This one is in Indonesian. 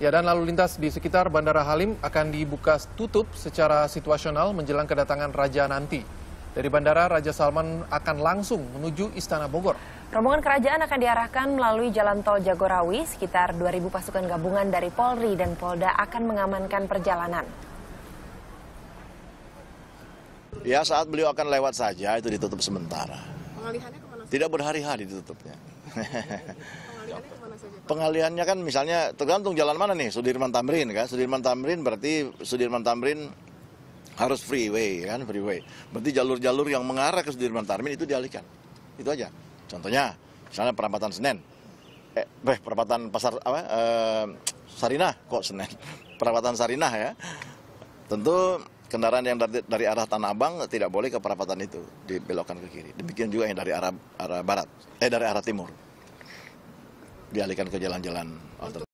Ya, dan lalu lintas di sekitar Bandara Halim akan dibuka tutup secara situasional menjelang kedatangan Raja nanti. Dari bandara, Raja Salman akan langsung menuju Istana Bogor. Rombongan kerajaan akan diarahkan melalui Jalan Tol Jagorawi. Sekitar 2.000 pasukan gabungan dari Polri dan Polda akan mengamankan perjalanan. Ya, saat beliau akan lewat saja, itu ditutup sementara. Tidak berhari-hari ditutupnya. Pengaliannya kan misalnya tergantung jalan mana nih Sudirman Tamrin kan Sudirman Tamrin berarti Sudirman Tamrin harus freeway kan freeway berarti jalur-jalur yang mengarah ke Sudirman Tamrin itu dialihkan itu aja contohnya misalnya perempatan Senen eh beh, perempatan pasar apa eh, Sarinah kok Senen perempatan Sarinah ya tentu kendaraan yang dari, dari arah Tanah Abang tidak boleh ke perapatan itu dibelokkan ke kiri. Demikian juga yang dari arah arah barat, eh dari arah timur dialihkan ke jalan-jalan alternatif.